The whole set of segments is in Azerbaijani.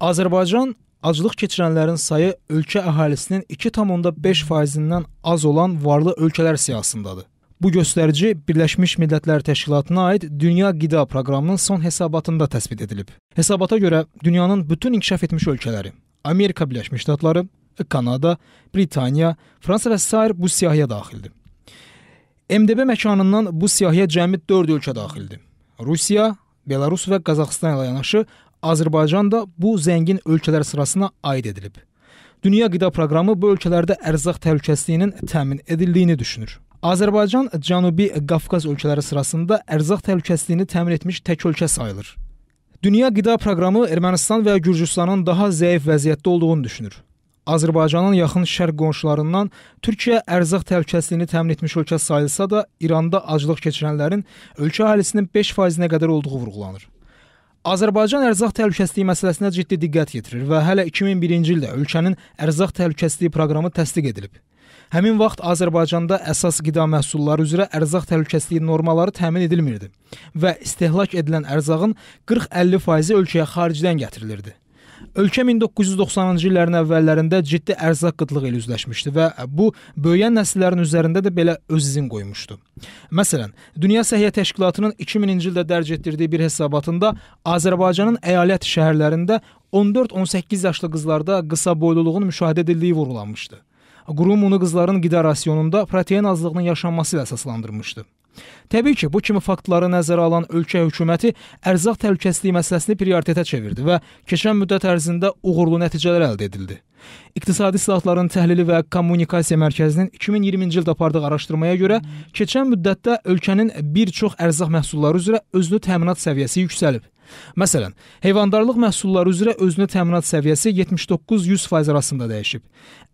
Azərbaycan aclıq keçirənlərin sayı ölkə əhalisinin 2,5%-dən az olan varlı ölkələr siyahısındadır. Bu göstərici Birləşmiş Millətlər Təşkilatına aid Dünya Qida Proqramının son hesabatında təsbit edilib. Hesabata görə dünyanın bütün inkişaf etmiş ölkələri, Amerika Birləşmiş Ştatları, Kanada, Britaniya, Fransa və sair bu siyahıya daxildir. MDB məkanından bu siyahıya cəmi 4 ölkə daxildir. Rusiya, Belarus və Qazaxıstan ilə yanaşı Azərbaycan da bu zəngin ölkələr sırasına aid edilib. Dünya Qida Proqramı bu ölkələrdə ərzaq təhlükəsizliyinin təmin edildiyini düşünür. Azərbaycan Cənubi Qafqaz ölkələri sırasında ərzaq təhlükəsizliyini təmin etmiş tək ölkə sayılır. Dünya Qida Proqramı Ermənistan və Gürcüstanın daha zəif vəziyyətdə olduğunu düşünür. Azərbaycanın yaxın şərq qonşularından Türkiyə ərzaq təhlükəsizliyini təmin etmiş ölkə sayılsa da, İranda aclıq keçirənlərin ölkə əhalisinin 5%-nə qədər olduğu vurğulanır. Azərbaycan ərzaq təhlükəsizliyi məsələsinə ciddi diqqət yetirir və hələ 2001-ci ildə ölkənin ərzaq təhlükəsizliyi proqramı təsdiq edilib. Həmin vaxt Azərbaycanda əsas qida məhsulları üzrə ərzaq təhlükəsizliyi normaları təmin edilmirdi və istehlak edilən ərzağın 40-50 faizi ölkəyə xaricdən gətirilirdi. Ölkə 1990-cı illərin əvvəllərində ciddi ərzaq qıtlığı ilə üzləşmişdi və bu böyüyən nəsillərin üzərində də belə öz izin qoymuşdu. Məsələn, Dünya Səhiyyə Təşkilatının 2000-ci ildə dərc etdirdiyi bir hesabatında Azərbaycanın əyalət şəhərlərində 14-18 yaşlı qızlarda qısa boyluluğun müşahidə edildiyi vurğulanmışdı. Qurum bunu qızların qida rasionunda protein azlığının yaşanması ilə əsaslandırmışdı. Təbii ki, bu kimi faktları nəzərə alan ölkə hökuməti ərzaq təhlükəsizliyi məsələsini prioritetə çevirdi və keçən müddət ərzində uğurlu nəticələr əldə edildi. İqtisadi islahatların təhlili və kommunikasiya mərkəzinin 2020-ci ildə apardığı araşdırmaya görə keçən müddətdə ölkənin bir çox ərzaq məhsulları üzrə özünü təminat səviyyəsi yüksəlib. Məsələn, heyvandarlıq məhsulları üzrə özünə təminat səviyyəsi 79-100% arasında dəyişib.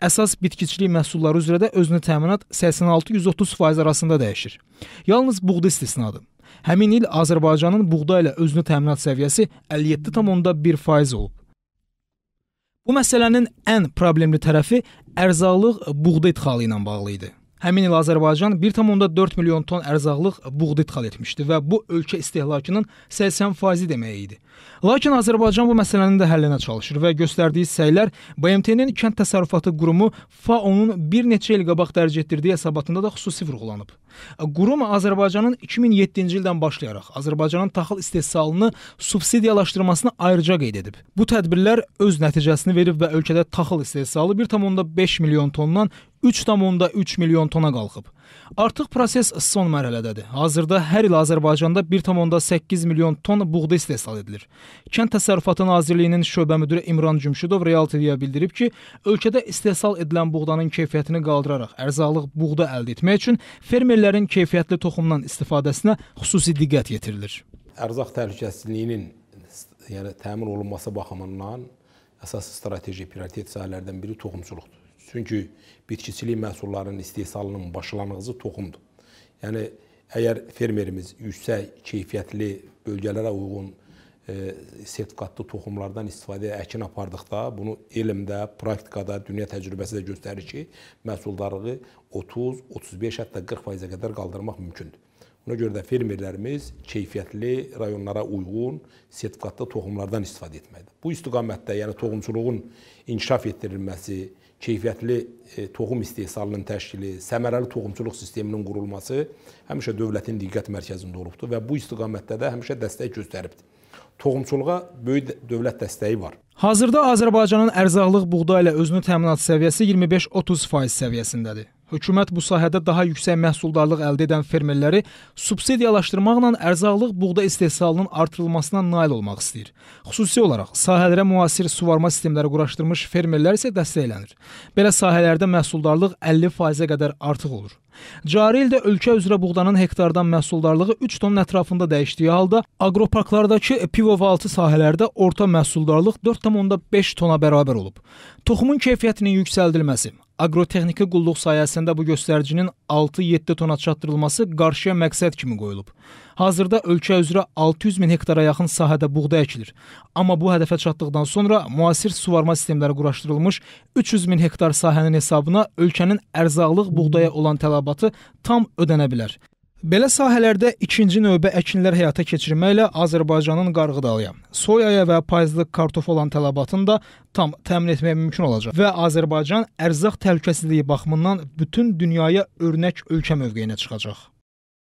Əsas bitkiçilik məhsulları üzrə də özünə təminat 86-130% arasında dəyişir. Yalnız buğda istisnadır. Həmin il Azərbaycanın buğda ilə özünə təminat səviyyəsi 57,1% olub. Bu məsələnin ən problemli tərəfi ərzaqlıq buğda idxalı ilə bağlı idi. Həmin il Azərbaycan 1.4 milyon ton ərzaqlıq buğda ixal etmişdi və bu ölkə istehlakının 80% demək idi. Lakin Azərbaycan bu məsələnin də həllinə çalışır və göstərdiyi səylər BMT-nin Kənd Təsərrüfatı Qurumu FAO-nun bir neçə il qabaq dərc etdirdiyi hesabatında da xüsusi vurğulanıb. Qurum Azərbaycanın 2007-ci ildən başlayaraq Azərbaycanın taxıl istehsalını subsidiyalaşdırmasını ayrıca qeyd edib. Bu tədbirlər öz nəticəsini verib və ölkədə taxıl istehsalı 1.5 milyon tondan 3,3 milyon tona qalxıb. Artıq proses son mərhələdədir. Hazırda hər il Azərbaycanda 1,8 milyon ton buğda istehsal edilir. Kənd Təsərrüfatı Nazirliyinin şöbə müdiri İmran Cümşüdov Realtv-yə bildirib ki, ölkədə istehsal edilən buğdanın keyfiyyətini qaldıraraq ərzaqlıq buğda əldə etmək üçün fermerlərin keyfiyyətli toxumdan istifadəsinə xüsusi diqqət yetirilir. Ərzaq təhlükəsizliyinin yəni təmin olunması baxımından əsas strateji prioritet sahələrdən biri toxumçuluqdur. Çünki bitkiçilik məhsullarının istehsalının başlanğıcı toxumdur. Yəni əgər fermerimiz yüksək keyfiyyətli bölgələrə uyğun e, sertifikatlı toxumlardan istifadəyə əkin apardıqda bunu elmdə, praktikada, dünya təcrübəsi də göstərir ki, məhsuldarlığı 30, 35, hətta 40%-ə qədər qaldırmaq mümkündür. Buna görə də fermerlərimiz keyfiyyətli rayonlara uyğun sertifikatlı toxumlardan istifadə etməlidir. Bu istiqamətdə, yəni toxumçuluğun inkişaf etdirilməsi, keyfiyyətli e, toxum istehsalının təşkili, səmərəli toxumçuluq sisteminin qurulması həmişə dövlətin diqqət mərkəzində olubdur və bu istiqamətdə də həmişə dəstək göstəribdir. Toxumçuluğa böyük dövlət dəstəyi var. Hazırda Azərbaycanın ərzaqlıq buğda ilə özünü təminat səviyyəsi 25-30% səviyyəsindədir. Hökumət bu sahədə daha yüksək məhsuldarlıq əldə edən fermerləri subsidiyalaşdırmaqla ərzaqlıq buğda istehsalının artırılmasına nail olmaq istəyir. Xüsusi olaraq sahələrə müasir suvarma sistemləri quraşdırmış fermerlər isə dəstəklənir. Belə sahələrdə məhsuldarlıq 50%-ə qədər artıq olur. Cari ildə ölkə üzrə buğdanın hektardan məhsuldarlığı 3 tonun ətrafında dəyişdiyi halda aqroparklardakı pivovaltı sahələrdə orta məhsuldarlıq 4,5 tona bərabər olub. Toxumun keyfiyyətinin yüksəldilməsi, Aqrotexniki qulluq sayəsində bu göstəricinin 6-7 tona çatdırılması qarşıya məqsəd kimi qoyulub. Hazırda ölkə üzrə 600 min hektara yaxın sahədə buğda əkilir. Amma bu hədəfə çatdıqdan sonra müasir suvarma sistemləri quraşdırılmış 300 min hektar sahənin hesabına ölkənin ərzaqlıq buğdaya olan tələbatı tam ödənə bilər. Belə sahələrdə ikinci növbə əkinlər həyata keçirməklə Azərbaycanın qarğıdalıya, soyaya və payızlıq kartof olan tələbatını da tam təmin etmək mümkün olacaq və Azərbaycan ərzaq təhlükəsizliyi baxımından bütün dünyaya örnək ölkə mövqeyinə çıxacaq.